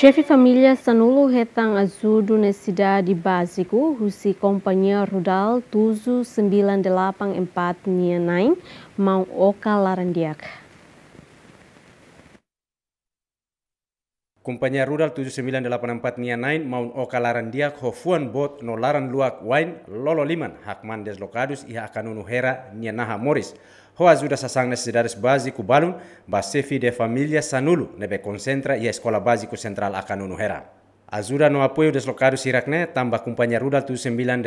Chefe família Sanulo Retang Azul do Husi Básico, Rusi Companhia Rural Tuzu 984 Nianai, Mau Oka Larandiak. Kompanya Rural 7984 Nia 9 maun okalaran dia hofuan bot nolaran luak wine lolo liman hakman lokadus iha akanunu hera Nia Naha Morris. Hoa zuda sasang necessidades básico balun, basefi de familia sanulu, nebe koncentra e sekolah baziku sentral central akanunu hera. Azura no apoio des sirakne Irakne tamba kumpanya rudal tu 984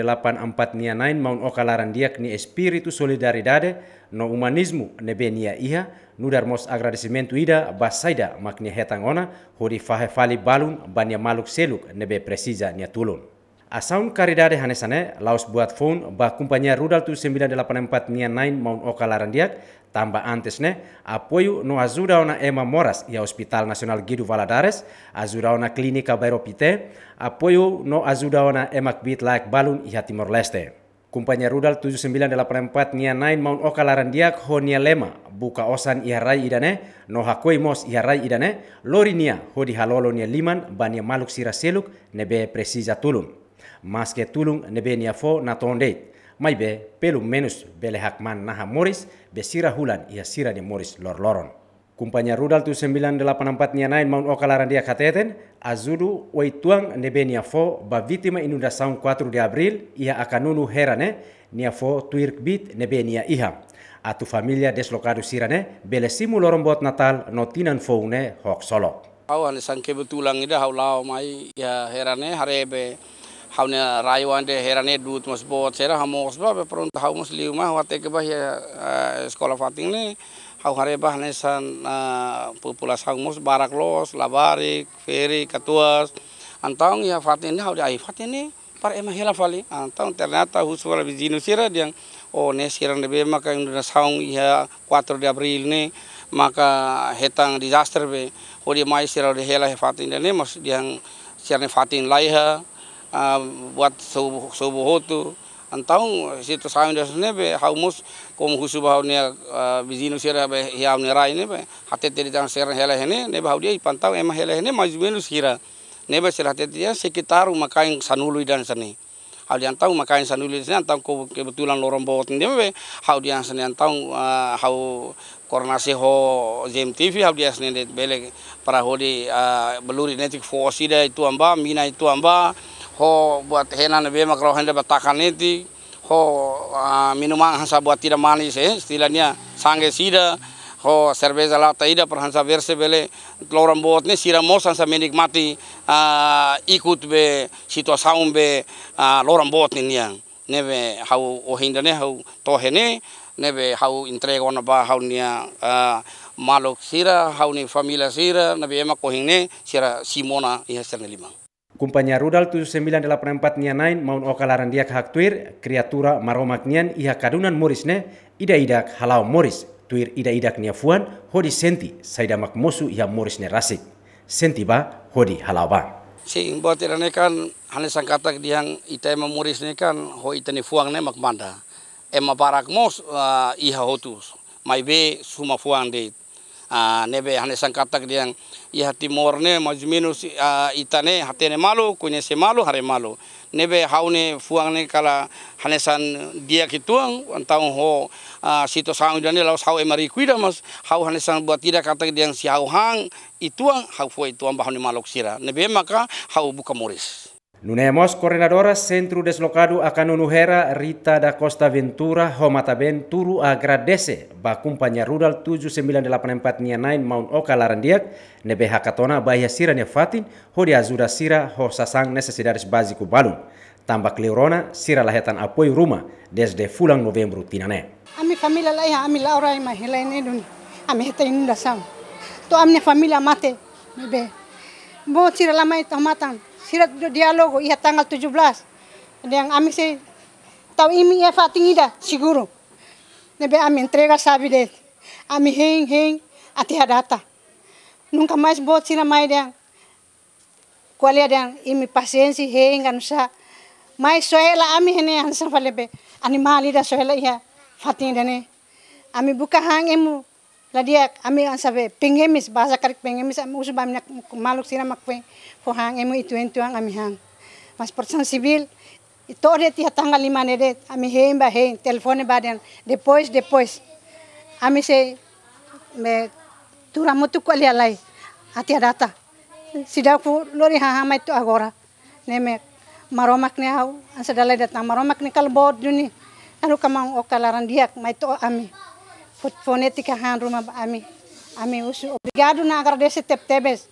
nia nain maun okalaran diak ni espiritu solidaridade no humanismo nia iha nudar mos agradecimento ida basaida makni hetangona hori fahe fali balun banya maluk seluk nebe presija nia tulun. Asaun karidade hanesane laos buat phone Bah kumpanya rudal tu 984 9 maun okalaran diak tamba antes ne apoio no ona Ema Moras ia Hospital nasional gidu Valadares azura ona klinika Bairopite apoio no azura ona Emak Bit Laik Balun ia Timor Leste. Kumpanya rudal 7984 nia 9 maun okalaran diak ho nia lema buka osan ia rai idane no hakoi mos ia rai idane lori nia ho di halolo nia liman ba nia maluk siraseluk nebe presija tulun maske tulung nebenia fo na tondet mai be pelu menus bele hakman naha moris be sira hulan ia sira ni Morris lor loron. Kumpanya rudal tu 984 nia nain maun okalaran dia kateten azudu wai tuang nebenia fo ba vitima saung 4 de abril ia akanunu herane nia fo tuirk bit nebenia Iha. Atu familia deslokadu sirane bele simu loron bot natal notinan fo ne hok solok. Awan sangke betulang ida haulau mai ya herane harebe hauna rayuan de herane duit mas bot sera hamu mas bot be perunta hau mas liuma hau ke bah ya sekolah fatin ni hau hare bah nesan populas hau mas barak los labarik feri katuas antong ya fatin ni hau de ai fating ni par ema hela fali antong ternyata wala lebih zinu sera diang oh nesiran de be maka indra saung ya 4 de abril ni maka hetang disaster be hodi mai sera de hela fatin de ni mas diang Siarnya Fatin Laiha, Ah, buat subuh itu antau situ sami sini be haumus kom husu ini ah, bizinu sira be hiam nerai ini be hati tiri tangan sera hela ini, ne bahau dia ipantau emah hela maju majbenu sira ne be sira hati dia sekitar kain sanului dan seni hau dia antau makain sanului sini antau kebetulan lorong bawah dia be hau dia seni antau ah, hau koordinasi ho jam tv hau dia seni bele para hodi beluri netik fosi itu amba mina itu amba ho buat hena be makro hende batakan neti ho uh, minuman hansa buat tidak manis eh istilahnya sangge sida ho zala taida ida hansa verse bele Loran buat ne sira mos hansa menikmati uh, ikut be situasi be uh, ah, loran buat ne niang nebe hau ohinda ne hau tohene nebe hau intrego na ba hau nia malok sira hau ni familia sira nabe emak ne, sira simona ihaserne lima. Kumpanya rural 7984 nianain maun okalaran dia hak tuir kreatura maromak nian iha kadunan moris ne ida idak halau moris tuir ida idak nia fuan hodi senti saida mak mosu iha moris ne rasik senti ba hodi halau ba Si buat irane kan hanya sangkata diang ita ema moris ne kan ho ita ne fuang ne mak manda ema parak mos uh, iha hotus mai be suma fuang deit nebe hane sangkatak diang i hati morne majminu itane hatene malu kunye se malu hare malu nebe haune ne kala hane san dia kituang antau ho sito sang dane laos hau emari kuida mas hau hane san buat tidak katak diang si hau hang ituang hau fu ituang bahane malok sira nebe maka hau buka moris Nunemos coordenadora Centro Deslocado Acanunujera Rita da Costa Ventura Homataben Turu agradece kumpanya rudal 7984 Nianain Mount Oka Larandiak Nebe Hakatona Bahia Sira Nefatin dia Azura Sira ho sasang Necessidades baziku Balum Tamba kleurona Sira Lahetan apoi Ruma desde Fulang Novembro tinane Ami familia lai ami Laura e Mahelaine Dun Ami nunda inundação To amne familia mate Nebe Bo Sira Lamai Tomatan sirat dialogo oh, iya tanggal 17 yang ami sih tau ini ia fa tingida siguro Nabi ami entrega sabi de ami heng heng, ati hadata. Nungka nunca mais bot sina mai de Kuali ada yang imi pasiensi heng kan sa. Mai soela ami hene ansa falebe animal ida soela ela ia fatinda ne ami buka hang emu ladia ami ansabe pengemis bahasa karik pengemis ami usu bamnya maluk sina makwe pohang emu itu ang ami hang mas persan sivil itu ore ti tanggal lima nede ami hein ba hein telepone badan depois depois ami se me tura mutu kuali alai atia data ku lori ha mai itu agora ne me, maromak ne au ansadalai datang maromak ne kalbot duni anu kamang okalaran diak mai itu ami fonética handruma ami ami usu obrigado na agradece tebes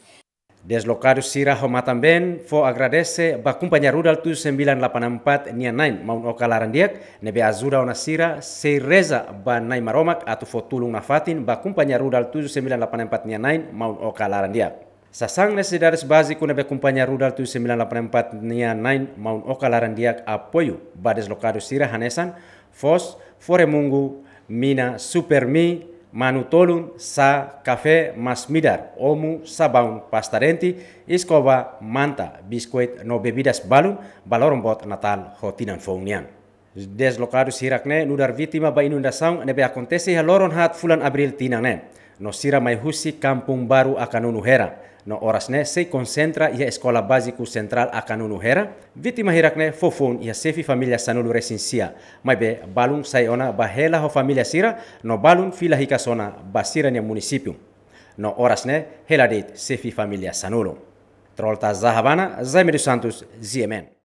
Deslocado Sirah tamben fo agradece ba kumpanya rural tu 984 nia nain maun oka larandiak nebe azura ona sira sei reza ba nai maromak atu fo tulung nafatin ba kumpanya rural tu 984 nia nain maun oka larandiak. Sasang na sidaris kuna be kumpanya Rudal tu 984 nia nain maun oka larandiak apoyu, ba deslocado Sirah hanesan fos foremungu mina supermi manutolun sa kafe mas midar omu sabaun pastarenti iskoba manta biskuit no bebidas balun balorong bot natal hotinan founian deslocado sirakne nudar vitima ba inundasaun nebe akontesi haloron hat fulan abril tinane no sira mai husi kampung baru akanunu hera но орасне се концентра ја Escola базику централ a Canunu Hera, vítima hirakne fofun ја сефи фамилија санулу ресинсија, бе балун сај она ба хела хо фамилија сира, но балун фила хика сона ба сирања муниципиум. Но орасне хела дит сефи фамилија санулу. Тролта за Хавана, Займеду Сантус, ZMN.